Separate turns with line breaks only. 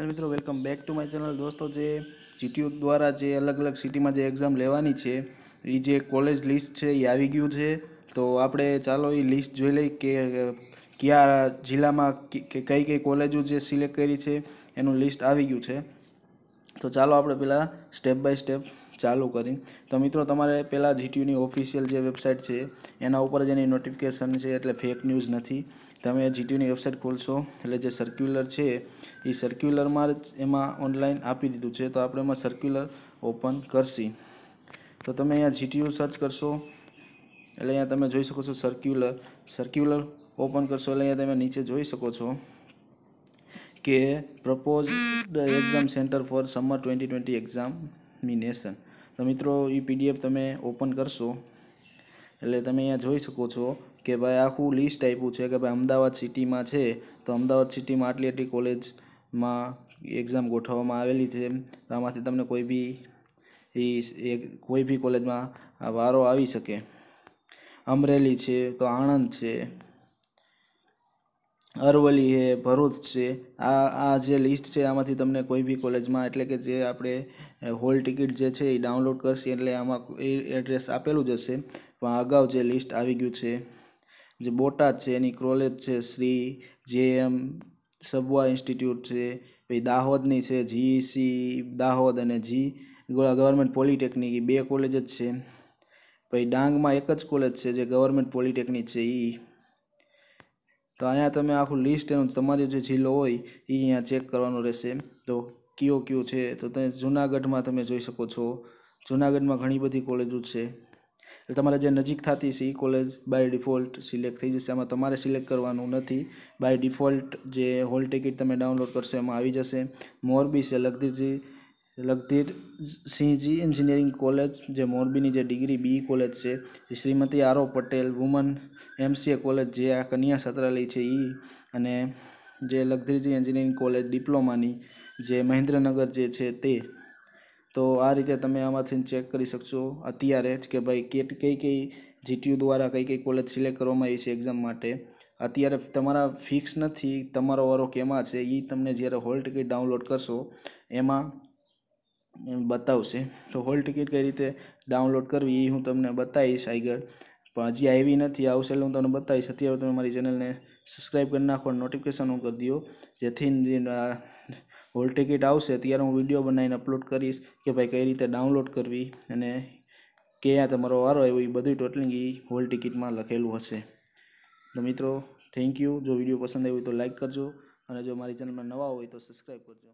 અને મિત્રો welcome back to my channel દોસ્તો જે જીટીયુ દ્વારા જે અલગ અલગ સિટીમાં જે એક્ઝામ લેવાની છે એ જે કોલેજ લિસ્ટ છે એ આવી ગયું છે તો આપણે ચાલો એ લિસ્ટ જોઈ લઈ કે કયા જિલ્લામાં કઈ કઈ કોલેજો જે સિલેક્ટ કરી છે એનું લિસ્ટ આવી ગયું છે તો ચાલો આપણે પહેલાં સ્ટેપ બાય સ્ટેપ ચાલુ કરી તો મિત્રો તમારે પહેલાં જીટીયુની ઓફિશિયલ જે વેબસાઇટ છે એના ઉપર જ એની નોટિફિકેશન છે એટલે ફેક ન્યૂઝ નથી તમે જીટીયુની વેબસાઇટ ખોલશો એટલે જે સર્ક્યુલર છે એ સર્ક્યુલરમાં જ એમાં ઓનલાઈન આપી દીધું છે તો આપણે એમાં સર્ક્યુલર ઓપન કરશી તો તમે અહીંયા જીટીયુ સર્ચ કરશો એટલે અહીંયા તમે જોઈ શકો છો સર્ક્યુલર સર્ક્યુલર ઓપન કરશો એટલે અહીંયા તમે નીચે જોઈ શકો છો કે propose exam centre for summer twenty twenty examination તો મિત્રો એ પીડીએફ તમે ઓપન કરશો એટલે તમે અહીંયા જોઈ શકો છો કે ભાઈ આખું લિસ્ટ આપ્યું છે કે ભાઈ અમદાવાદ સિટીમાં છે તો અમદાવાદ સિટીમાં આટલી આટલી કોલેજમાં એક્ઝામ ગોઠવવામાં આવેલી છે આમાંથી તમને કોઈ બી એ કોઈ બી કોલેજમાં વારો આવી શકે અમરેલી છે તો આણંદ છે અરવલી છે ભરૂચ છે આ આ જે લિસ્ટ છે આમાંથી તમને કોઈ બી કોલેજમાં એટલે કે જે આપણે હોલ ટિકિટ જે છે એ ડાઉનલોડ કરશે એટલે આમાં એ એડ્રેસ આપેલું જ હશે પણ અગાઉ જે લિસ્ટ આવી ગયું છે જે બોટાદ છે એની કોલેજ છે શ્રી જે એમ સબવા ઇન્સ્ટિટ્યૂટ છે પછી દાહોદની છે જીઈસી e દાહોદ અને જી ગવર્મેન્ટ પોલિટેકનિક એ બે કોલેજ જ છે પછી ડાંગમાં એક જ કોલેજ છે જે ગવર્મેન્ટ પોલિટેકનિક છે એ તો અહીંયા તમે આખું લિસ્ટ એનું તમારો જે જિલ્લો હોય એ અહીંયા ચેક કરવાનો રહેશે તો કયો કયો છે તો તમે જૂનાગઢમાં તમે જોઈ શકો છો જૂનાગઢમાં ઘણી બધી કોલેજો છે તમારે જે નજીક થતી છે એ કોલેજ બાય ડિફોલ્ટ સિલેક્ટ થઈ જશે આમાં તમારે સિલેક્ટ કરવાનું નથી બાય ડિફોલ્ટ જે હોલ ટિકિટ તમે ડાઉનલોડ કરશો એમાં આવી જશે મોરબી છે લગધીજી લગધીર સિંહજી એન્જિનિયરિંગ કોલેજ જે મોરબીની જે ડિગ્રી બી કોલેજ છે એ શ્રીમતી આરો પટેલ વુમન એમસીએ કોલેજ જે આ કન્યા છાત્રાલય છે એ અને જે લગધીરજી એન્જિનિયરિંગ કોલેજ ડિપ્લોમાની જે મહેન્દ્રનગર જે છે તે તો આ રીતે તમે આમાંથી ચેક કરી શકશો અત્યારે કે ભાઈ કેટ કઈ કઈ જીટીયુ દ્વારા કઈ કઈ કોલેજ સિલેક્ટ કરવામાં આવી છે એક્ઝામ માટે અત્યારે તમારા ફિક્સ નથી તમારો વારો કેમાં છે એ તમને જ્યારે હોલ ટિકિટ ડાઉનલોડ કરશો એમાં બતાવશે તો હોલ ટિકિટ કઈ રીતે ડાઉનલોડ કરવી એ હું તમને બતાવીશ આગળ પણ હજી આવી નથી આવશે એટલે હું તમને બતાવીશ અત્યારે તમે મારી ચેનલને સબસ્ક્રાઈબ કરી નાખો નોટિફિકેશન હું કરી દો જેથી હોલ ટિકિટ આવશે ત્યારે હું વિડીયો બનાવીને અપલોડ કરીશ કે ભાઈ કઈ રીતે ડાઉનલોડ કરવી અને ક્યાં તમારો વારો આવ્યો એ બધું ટોટલિંગ એ હોલ ટિકિટમાં લખેલું હશે તો મિત્રો થેન્ક યુ જો વિડીયો પસંદ આવ્યો તો લાઇક કરજો અને જો મારી ચેનલમાં નવા હોય તો સબસ્ક્રાઈબ કરજો